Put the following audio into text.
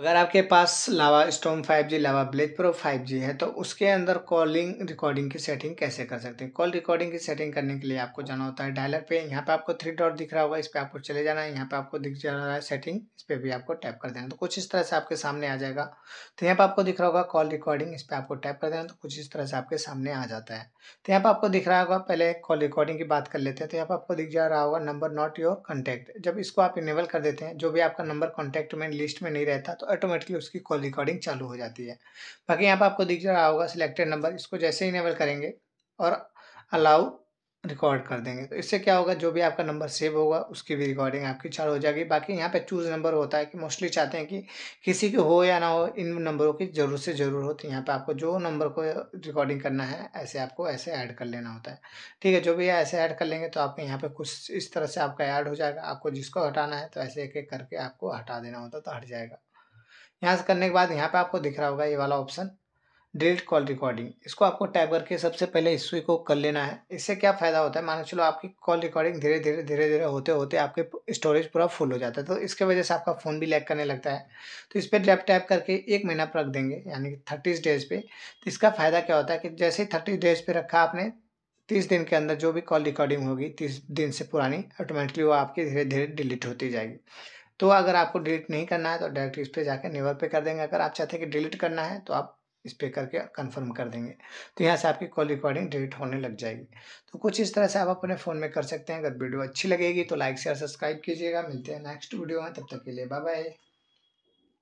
अगर आपके पास लावा स्टोम 5G लावा Blaze pro 5G है तो उसके अंदर कॉलिंग रिकॉर्डिंग की सेटिंग कैसे कर सकते हैं कॉल रिकॉर्डिंग की सेटिंग करने के लिए आपको जाना होता है डायलर पे यहाँ पे आपको थ्री डॉट दिख रहा होगा इस पर आपको चले जाना है यहाँ पे आपको दिख जा रहा है सेटिंग इस पर भी आपको टैप कर देना तो कुछ इस तरह से आपके सामने आ जाएगा तो यहाँ पर आपको दिख रहा होगा कॉल रिकॉर्डिंग इस पर आपको टैप कर देना तो कुछ इस तरह से आपके सामने आ जाता है तो यहाँ पर आपको दिख रहा होगा पहले कॉल रिकॉर्डिंग की बात कर लेते हैं तो यहाँ पर आपको दिख जा रहा होगा नंबर नॉट योर कॉन्टैक्ट जब इसको आप इनेबल कर देते हैं जो भी आपका नंबर कॉन्टैक्ट में लिस्ट में नहीं रहता तो ऑटोमेटिकली उसकी कॉल रिकॉर्डिंग चालू हो जाती है बाकी यहाँ पर आपको दिख रहा होगा सिलेक्टेड नंबर इसको जैसे ही इनेबल करेंगे और अलाउ रिकॉर्ड कर देंगे तो इससे क्या होगा जो भी आपका नंबर सेव होगा उसकी भी रिकॉर्डिंग आपकी चालू हो जाएगी बाकी यहाँ पे चूज़ नंबर होता है कि मोस्टली चाहते हैं कि किसी के हो या ना हो इन नंबरों की ज़रूरत से ज़रूर होती तो है यहाँ पे आपको जो नंबर को रिकॉर्डिंग करना है ऐसे आपको ऐसे ऐड कर लेना होता है ठीक है जो भी ऐसे ऐड कर लेंगे तो आपके यहाँ पर कुछ इस तरह से आपका ऐड हो जाएगा आपको जिसको हटाना है तो ऐसे एक एक करके आपको हटा देना होता तो हट जाएगा यहाँ से करने के बाद यहाँ पे आपको दिख रहा होगा ये वाला ऑप्शन डिलीट कॉल रिकॉर्डिंग इसको आपको टाइप करके सबसे पहले इस को कर लेना है इससे क्या फ़ायदा होता है मान चलो आपकी कॉल रिकॉर्डिंग धीरे धीरे धीरे धीरे होते होते आपके स्टोरेज पूरा फुल हो जाता है तो इसके वजह से आपका फ़ोन भी लैक करने लगता है तो इस पर टैप टैप करके एक महीना पर रख देंगे यानी कि थर्टीज डेज पर तो इसका फ़ायदा क्या होता है कि जैसे ही थर्टी डेज पर रखा आपने तीस दिन के अंदर जो भी कॉल रिकॉर्डिंग होगी तीस दिन से पुरानी ऑटोमेटिकली वो आपकी धीरे धीरे डिलीट होती जाएगी तो अगर आपको डिलीट नहीं करना है तो डायरेक्ट इस पर जाकर नेवर पे कर देंगे अगर आप चाहते हैं कि डिलीट करना है तो आप इस पर करके कंफर्म कर देंगे तो यहाँ से आपकी कॉल रिकॉर्डिंग डिलीट होने लग जाएगी तो कुछ इस तरह से आप अपने फ़ोन में कर सकते हैं अगर वीडियो अच्छी लगेगी तो लाइक शेयर सब्सक्राइब कीजिएगा मिलते हैं नेक्स्ट वीडियो में तब तक के लिए बाय बाय